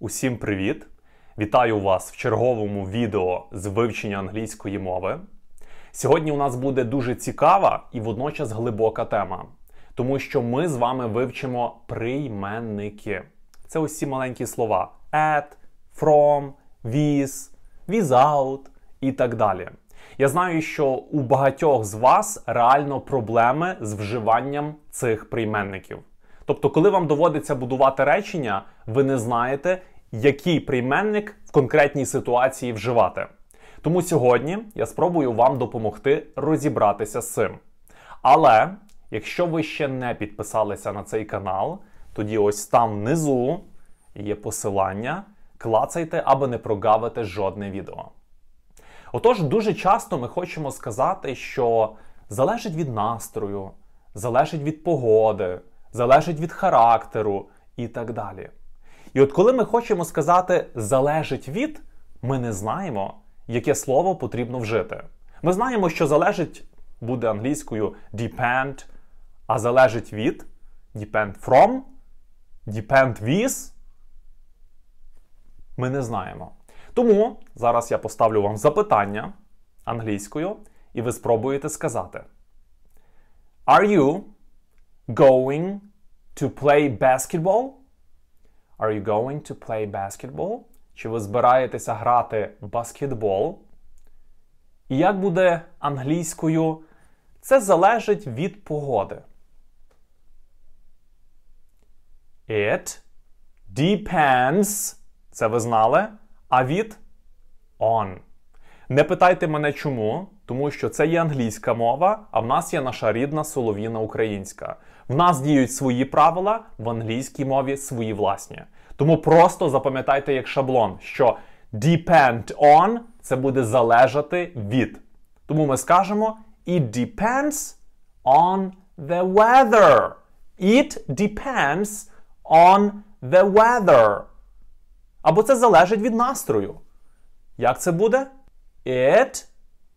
Усім привіт! Вітаю вас в черговому відео з вивчення англійської мови. Сьогодні у нас буде дуже цікава і водночас глибока тема, тому що ми з вами вивчимо прийменники. Це усі маленькі слова at, from, with, without і так далі. Я знаю, що у багатьох з вас реально проблеми з вживанням цих прийменників. Тобто, коли вам доводиться будувати речення, ви не знаєте, який прийменник в конкретній ситуації вживати. Тому сьогодні я спробую вам допомогти розібратися з цим. Але якщо ви ще не підписалися на цей канал, тоді ось там внизу є посилання. Клацайте, аби не прогавити жодне відео. Отож, дуже часто ми хочемо сказати, що залежить від настрою, залежить від погоди, залежить від характеру і так далі. І от коли ми хочемо сказати залежить від, ми не знаємо, яке слово потрібно вжити. Ми знаємо, що залежить буде англійською depend, а залежить від depend from, depend with, ми не знаємо. Тому зараз я поставлю вам запитання англійською, і ви спробуєте сказати: Are you going to play basketball? Are you going to play basketball? Чи ви збираєтеся грати баскетбол? І як буде англійською? Це залежить від погоди. It depends. Це ви знали. А від on. Не питайте мене чому, тому що це є англійська мова, а в нас є наша рідна солов'їна українська. В нас діють свої правила, в англійській мові свої власні. Тому просто запам'ятайте як шаблон, що depend on це буде залежати від. Тому ми скажемо it depends on the weather. It depends on the weather. Або це залежить від настрою. Як це буде? It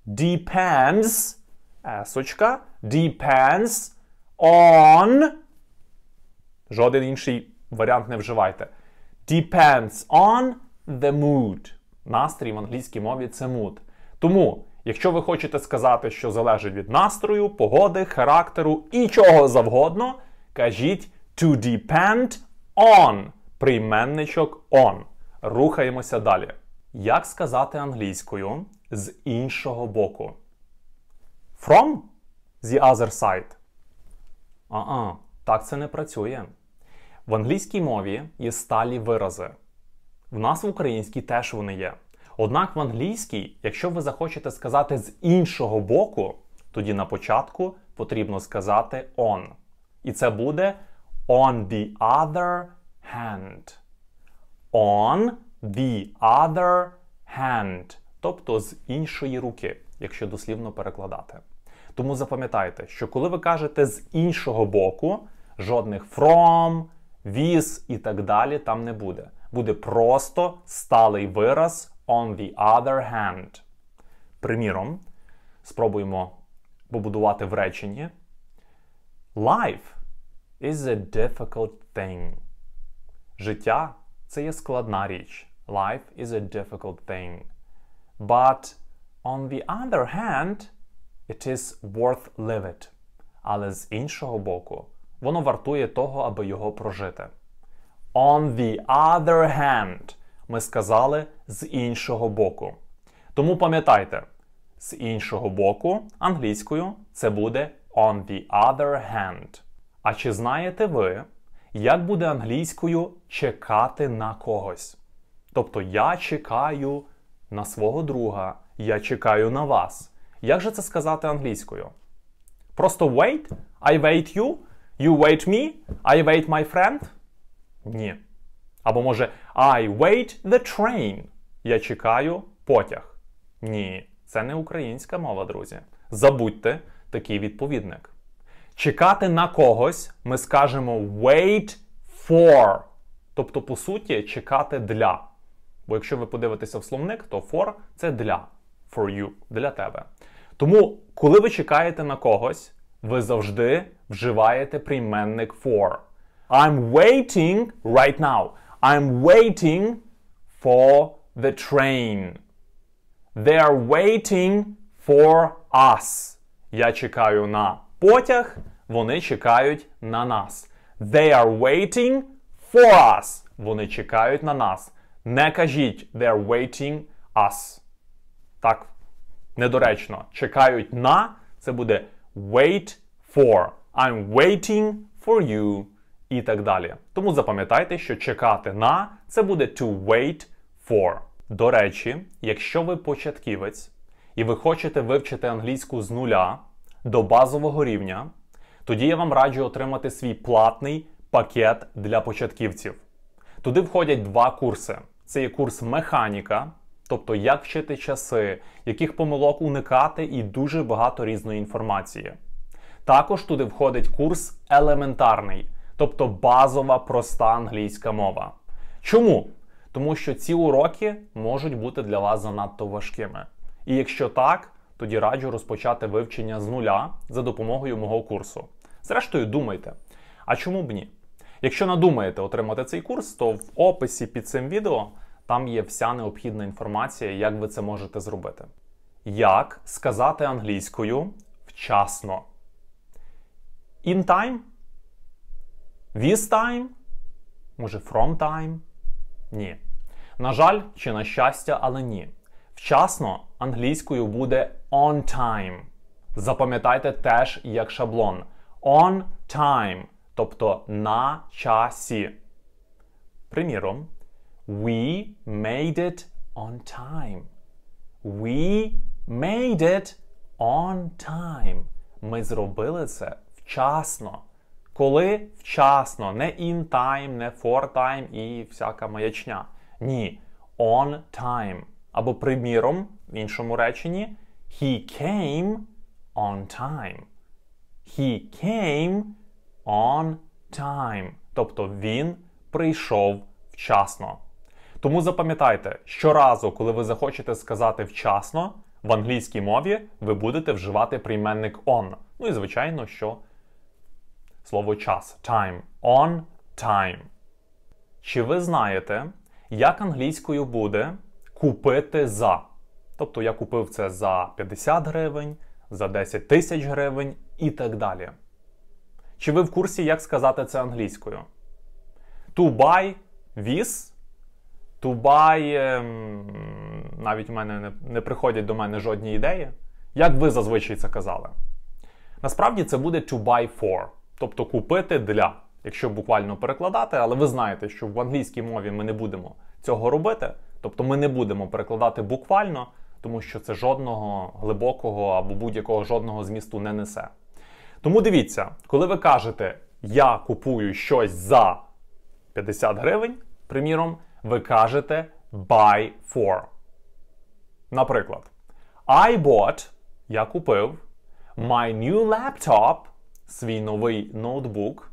depends. есочка, Depends on. Жоден інший варіант не вживайте. Depends on the mood. Настрій в англійській мові це mood. Тому, якщо ви хочете сказати, що залежить від настрою, погоди, характеру і чого завгодно, кажіть to depend on. Прийменничок on. Рухаємося далі. Як сказати англійською з іншого боку? From the other side. Ага, так це не працює. В англійській мові є сталі вирази. В нас в українській теж вони є. Однак в англійській, якщо ви захочете сказати з іншого боку, тоді на початку потрібно сказати on. І це буде on the other hand. On the other hand. Тобто з іншої руки, якщо дослівно перекладати. Тому запам'ятайте, що коли ви кажете з іншого боку, жодних from, віз і так далі там не буде. Буде просто сталий вираз on the other hand. Приміром, спробуємо побудувати в реченні. Life is a difficult thing. Життя це є складна річ. Life is a difficult thing. But on the other hand. It is worth live Але з іншого боку, воно вартує того, аби його прожити. On the other hand, ми сказали з іншого боку. Тому пам'ятайте, з іншого боку, англійською це буде on the other hand. А чи знаєте ви, як буде англійською чекати на когось? Тобто я чекаю на свого друга, я чекаю на вас. Як же це сказати англійською? Просто wait, I wait you, you wait me, I wait my friend? Ні. Або може I wait the train. Я чекаю потяг. Ні, це не українська мова, друзі. Забудьте такий відповідник. Чекати на когось ми скажемо wait for. Тобто, по суті, чекати для. Бо якщо ви подивитеся в словник, то for це для. For you для тебе. Тому, коли ви чекаєте на когось, ви завжди вживаєте прийменник for. I'm waiting right now. I'm waiting for the train. They are waiting for us. Я чекаю на потяг. Вони чекають на нас. They are waiting for us. Вони чекають на нас. Не кажіть, they are waiting us. Так, недоречно. Чекають на це буде wait for. I'm waiting for you. І так далі. Тому запам'ятайте, що чекати на це буде to wait for. До речі, якщо ви початківець і ви хочете вивчити англійську з нуля до базового рівня, тоді я вам раджу отримати свій платний пакет для початківців. Туди входять два курси: це є курс механіка, тобто як вчити часи, яких помилок уникати, і дуже багато різної інформації. Також туди входить курс елементарний, тобто базова проста англійська мова. Чому? Тому що ці уроки можуть бути для вас занадто важкими. І якщо так, тоді раджу розпочати вивчення з нуля за допомогою мого курсу. Зрештою, думайте. А чому б ні? Якщо надумаєте отримати цей курс, то в описі під цим відео там є вся необхідна інформація, як ви це можете зробити. Як сказати англійською вчасно? In time? With time? Може, from time? Ні. На жаль, чи на щастя, але ні. Вчасно англійською буде on time. Запам'ятайте теж як шаблон. On time. Тобто на часі. Приміром. We made it on time. We made it on time. Ми зробили це вчасно. Коли вчасно, не in time, не for time і всяка маячня. Ні. On time. Або, приміром, в іншому реченні, he came on time. He came on time. Тобто він прийшов вчасно. Тому запам'ятайте, щоразу, коли ви захочете сказати вчасно, в англійській мові ви будете вживати прийменник on. Ну і, звичайно, що слово час time. On time. Чи ви знаєте, як англійською буде купити за? Тобто я купив це за 50 гривень, за 10 тисяч гривень і так далі. Чи ви в курсі, як сказати це англійською? To buy this Тубай, ем, навіть у мене не, не приходять до мене жодні ідеї. Як ви зазвичай це казали? Насправді це буде to buy for, тобто купити для, якщо буквально перекладати, але ви знаєте, що в англійській мові ми не будемо цього робити, тобто ми не будемо перекладати буквально, тому що це жодного глибокого або будь-якого жодного змісту не несе. Тому дивіться, коли ви кажете я купую щось за 50 гривень, приміром ви кажете buy for. Наприклад, I bought, я купив my new laptop, свій новий ноутбук,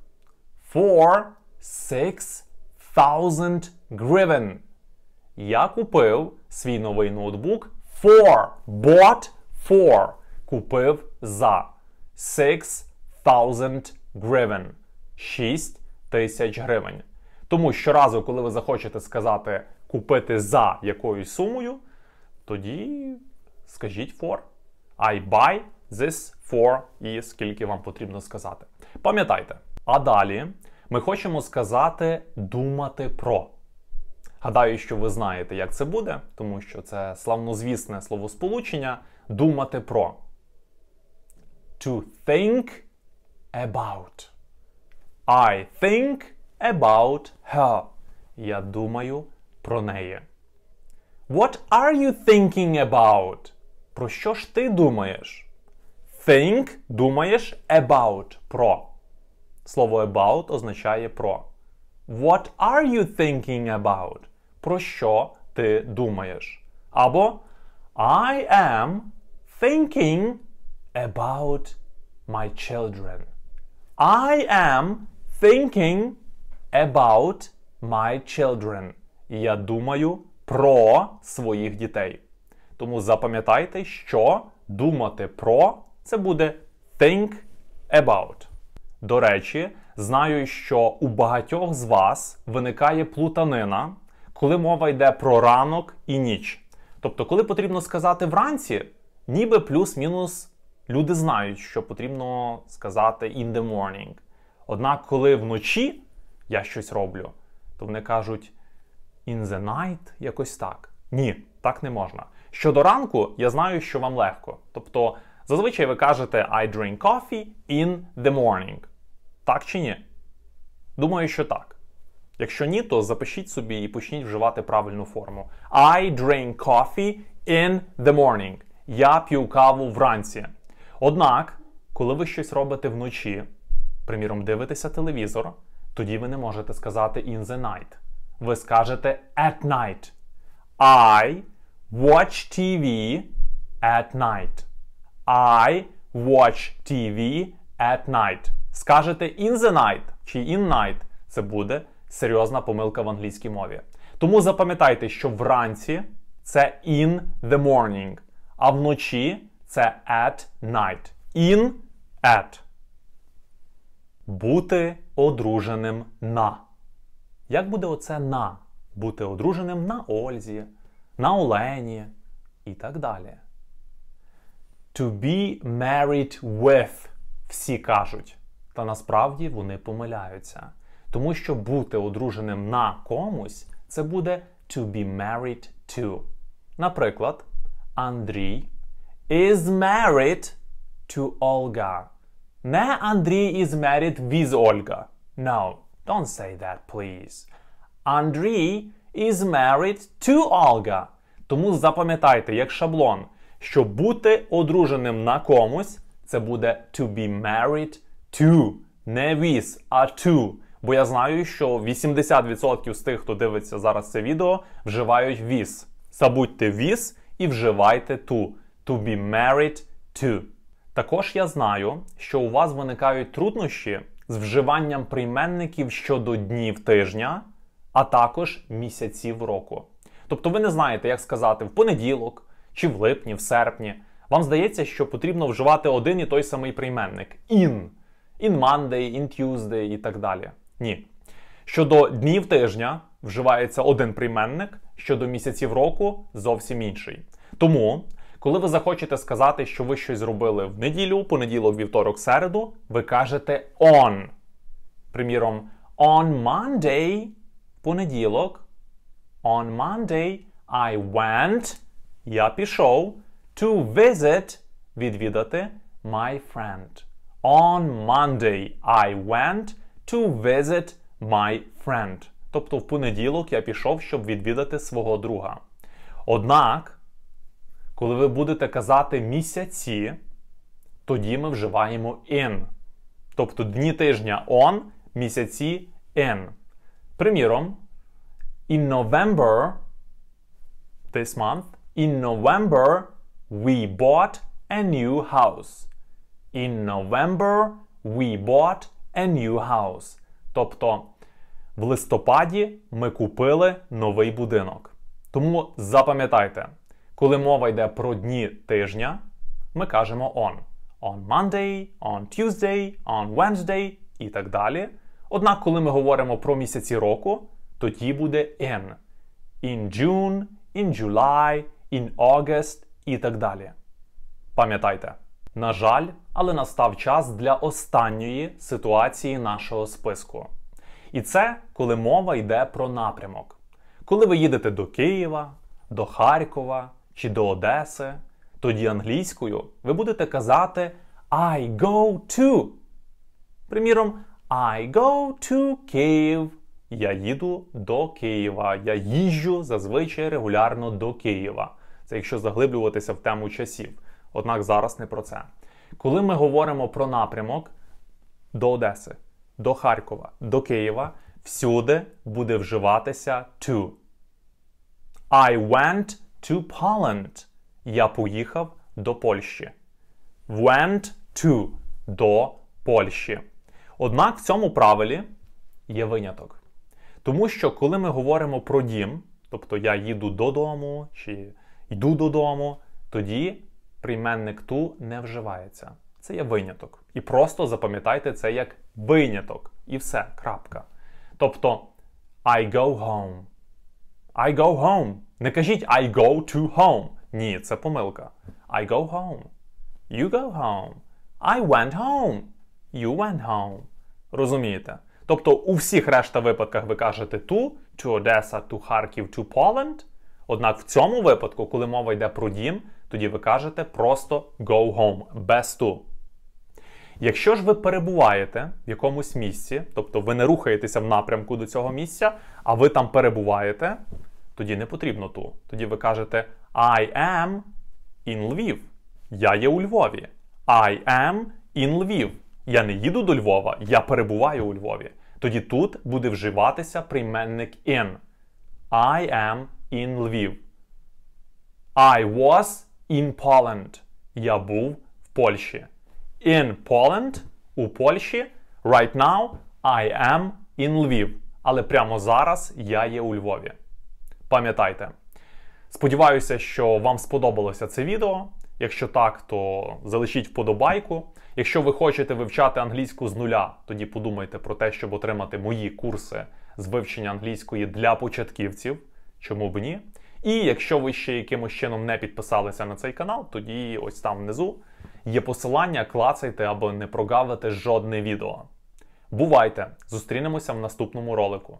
for 6000 гривен. Я купив свій новий ноутбук for, bought for, купив за 6000 гривен. 6 тисяч гривень. Тому щоразу, коли ви захочете сказати купити за якоюсь сумою, тоді скажіть for. I buy this for і скільки вам потрібно сказати. Пам'ятайте. А далі ми хочемо сказати думати про. Гадаю, що ви знаєте, як це буде, тому що це славнозвісне словосполучення думати про. To think about. I think about her. Я думаю про неї. What are you thinking about? Про що ж ти думаєш? Think думаєш about про. Слово about означає про. What are you thinking about? Про що ти думаєш? Або I am thinking about my children. I am thinking about my children. Я думаю про своїх дітей. Тому запам'ятайте, що думати про це буде think about. До речі, знаю, що у багатьох з вас виникає плутанина, коли мова йде про ранок і ніч. Тобто, коли потрібно сказати вранці, ніби плюс-мінус люди знають, що потрібно сказати in the morning. Однак, коли вночі я щось роблю, то вони кажуть in the night якось так. Ні, так не можна. Щодо ранку, я знаю, що вам легко. Тобто, зазвичай ви кажете I drink coffee in the morning. Так чи ні? Думаю, що так. Якщо ні, то запишіть собі і почніть вживати правильну форму. I drink coffee in the morning. Я п'ю каву вранці. Однак, коли ви щось робите вночі, приміром, дивитеся телевізор, тоді ви не можете сказати in the night. Ви скажете at night. I watch TV at night. I watch TV at night. Скажете in the night чи in night. Це буде серйозна помилка в англійській мові. Тому запам'ятайте, що вранці це in the morning, а вночі це at night. In at бути одруженим на. Як буде оце на? Бути одруженим на Ользі, на Олені і так далі. To be married with всі кажуть. Та насправді вони помиляються. Тому що бути одруженим на комусь це буде to be married to. Наприклад, Андрій is married to Olga. Не Андрій is married with Olga. No, don't say that, please. Андрій is married to Olga. Тому запам'ятайте, як шаблон, що бути одруженим на комусь це буде to be married to. Не with, а to. Бо я знаю, що 80% з тих, хто дивиться зараз це відео, вживають with. Забудьте with і вживайте to. To be married to. Також я знаю, що у вас виникають труднощі з вживанням прийменників щодо днів тижня, а також місяців року. Тобто ви не знаєте, як сказати в понеділок, чи в липні, в серпні. Вам здається, що потрібно вживати один і той самий прийменник in, in Monday, in Tuesday і так далі. Ні. Щодо днів тижня вживається один прийменник, щодо місяців року зовсім інший. Тому коли ви захочете сказати, що ви щось зробили в неділю, понеділок, вівторок, середу, ви кажете on. Приміром, on Monday, понеділок. On Monday I went. Я пішов to visit відвідати my friend. On Monday I went to visit my friend. Тобто в понеділок я пішов, щоб відвідати свого друга. Однак. Коли ви будете казати місяці, тоді ми вживаємо in. Тобто дні тижня on, місяці in. Приміром, in November this month, in November we bought a new house. In November we bought a new house. Тобто в листопаді ми купили новий будинок. Тому запам'ятайте. Коли мова йде про дні тижня, ми кажемо on. On Monday, on Tuesday, on Wednesday і так далі. Однак, коли ми говоримо про місяці року, тоді буде in. In June, in July, in August і так далі. Пам'ятайте, на жаль, але настав час для останньої ситуації нашого списку. І це коли мова йде про напрямок. Коли ви їдете до Києва, до Харкова чи до Одеси, тоді англійською ви будете казати I go to. Приміром, I go to Kyiv. Я їду до Києва. Я їжджу зазвичай регулярно до Києва. Це якщо заглиблюватися в тему часів. Однак зараз не про це. Коли ми говоримо про напрямок до Одеси, до Харкова, до Києва, всюди буде вживатися to. I went to Poland. Я поїхав до Польщі. Went to до Польщі. Однак в цьому правилі є виняток. Тому що, коли ми говоримо про дім, тобто я їду додому чи йду додому, тоді прийменник ту не вживається. Це є виняток. І просто запам'ятайте це як виняток. І все. крапка. Тобто I go home. I go home. Не кажіть I go to home. Ні, це помилка. I go home. You go home. I went home. You went home. Розумієте? Тобто у всіх решта випадках ви кажете to, to Odessa, to Харків, to Poland. Однак в цьому випадку, коли мова йде про дім, тоді ви кажете просто go home без to. Якщо ж ви перебуваєте в якомусь місці, тобто ви не рухаєтеся в напрямку до цього місця, а ви там перебуваєте, тоді не потрібно to. Тоді ви кажете I am in Lviv. Я є у Львові. I am in Львів. Я не їду до Львова, я перебуваю у Львові. Тоді тут буде вживатися прийменник in. I am in Lviv. I was in Poland. Я був в Польщі. In Poland у Польщі. Right now I am in Lviv. Але прямо зараз я є у Львові пам'ятайте. Сподіваюся, що вам сподобалося це відео. Якщо так, то залишіть вподобайку. Якщо ви хочете вивчати англійську з нуля, тоді подумайте про те, щоб отримати мої курси з вивчення англійської для початківців, чому б ні. І якщо ви ще якимось чином не підписалися на цей канал, тоді ось там внизу є посилання, клацайте або не прогавите жодне відео. Бувайте! Зустрінемося в наступному ролику.